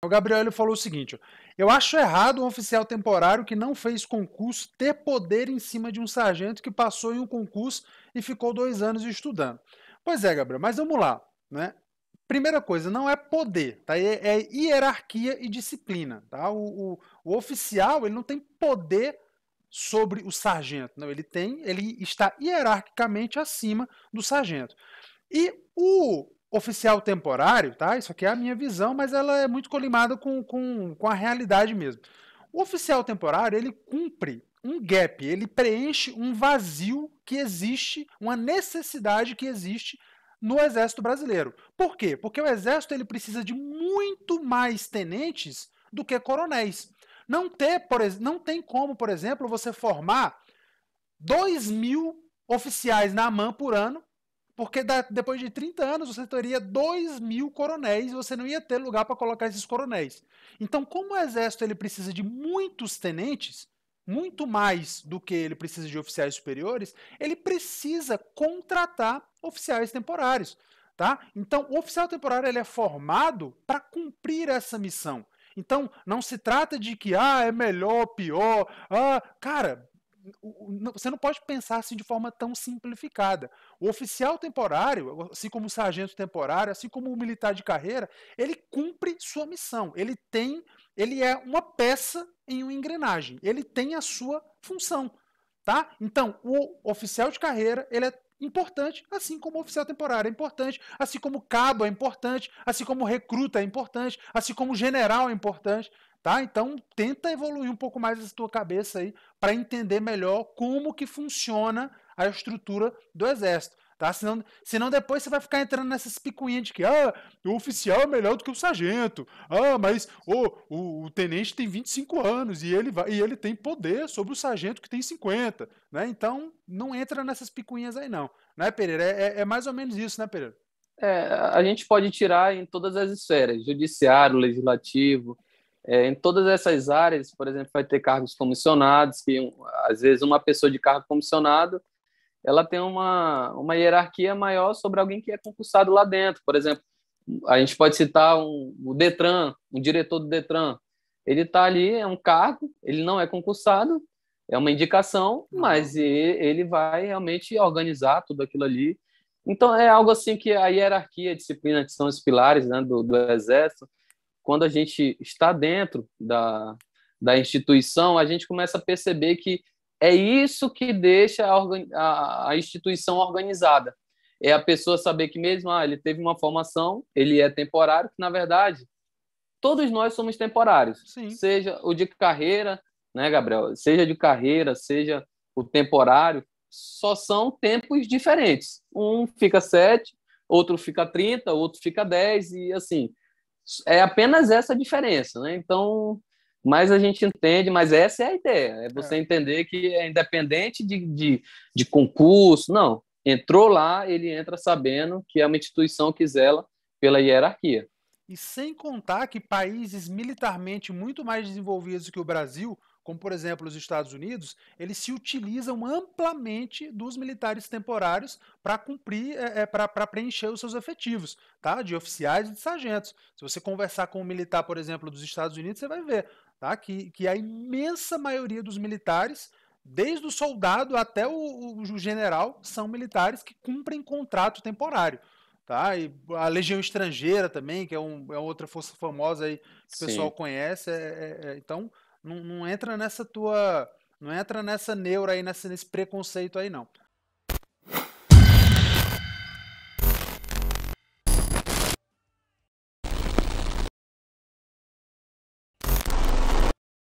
O Gabriel falou o seguinte: eu acho errado um oficial temporário que não fez concurso ter poder em cima de um sargento que passou em um concurso e ficou dois anos estudando. Pois é, Gabriel, mas vamos lá. Né? Primeira coisa, não é poder, tá? é, é hierarquia e disciplina. Tá? O, o, o, oficial ele não tem poder sobre o sargento, não. Ele tem, ele está hierarquicamente acima do sargento. E o oficial temporário, tá? Isso aqui é a minha visão, mas ela é muito colimada com, com, com a realidade mesmo. O oficial temporário, ele cumpre um gap, ele preenche um vazio que existe, uma necessidade que existe no Exército Brasileiro. Por quê? Porque o Exército ele precisa de muito mais tenentes do que coronéis. Não, ter, por, não tem como, por exemplo, você formar 2 mil oficiais na AMAN por ano porque da, depois de 30 anos você teria 2 mil coronéis e você não ia ter lugar para colocar esses coronéis. Então, como o exército ele precisa de muitos tenentes, muito mais do que ele precisa de oficiais superiores, ele precisa contratar oficiais temporários. Tá? Então, o oficial temporário ele é formado para cumprir essa missão. Então, não se trata de que ah, é melhor, pior. Ah, cara, você não pode pensar assim de forma tão simplificada. O oficial temporário, assim como o sargento temporário, assim como o militar de carreira, ele cumpre sua missão. Ele tem, ele é uma peça em uma engrenagem. Ele tem a sua função, tá? Então, o oficial de carreira, ele é importante, assim como o oficial temporário é importante, assim como cabo é importante, assim como recruta é importante, assim como general é importante tá? Então tenta evoluir um pouco mais a tua cabeça aí para entender melhor como que funciona a estrutura do exército, tá? Senão, senão depois você vai ficar entrando nessas picuinhas de que ah, o oficial é melhor do que o sargento. Ah, mas oh, o, o tenente tem 25 anos e ele vai, e ele tem poder sobre o sargento que tem 50, né? Então não entra nessas picuinhas aí não, né, Pereira? É, é, é mais ou menos isso, né, Pereira? É, a gente pode tirar em todas as esferas, judiciário, legislativo, é, em todas essas áreas, por exemplo, vai ter cargos comissionados, que às vezes uma pessoa de cargo comissionado ela tem uma, uma hierarquia maior sobre alguém que é concursado lá dentro. Por exemplo, a gente pode citar um, o Detran, um diretor do Detran. Ele está ali, é um cargo, ele não é concursado, é uma indicação, uhum. mas ele vai realmente organizar tudo aquilo ali. Então, é algo assim que a hierarquia, a disciplina, que são os pilares né, do, do Exército, quando a gente está dentro da, da instituição, a gente começa a perceber que é isso que deixa a, a, a instituição organizada. É a pessoa saber que mesmo ah, ele teve uma formação, ele é temporário, que na verdade todos nós somos temporários. Sim. Seja o de carreira, né, Gabriel? Seja de carreira, seja o temporário, só são tempos diferentes. Um fica 7, outro fica 30, outro fica 10 e assim. É apenas essa diferença, né? Então, mas a gente entende, mas essa é a ideia, é você é. entender que é independente de, de, de, concurso, não. Entrou lá, ele entra sabendo que é uma instituição que zela pela hierarquia. E sem contar que países militarmente muito mais desenvolvidos que o Brasil como por exemplo os Estados Unidos, eles se utilizam amplamente dos militares temporários para cumprir, é, é para preencher os seus efetivos, tá? De oficiais e de sargentos. Se você conversar com um militar, por exemplo, dos Estados Unidos, você vai ver, tá? Que, que a imensa maioria dos militares Desde o soldado até o, o, general são militares que cumprem contrato temporário tá? E a Legião Estrangeira também, que é, um, é outra força famosa aí que Sim. o pessoal conhece. É, é, é então, não, não entra nessa tua. Não entra nessa neura aí, nessa, nesse preconceito aí, não.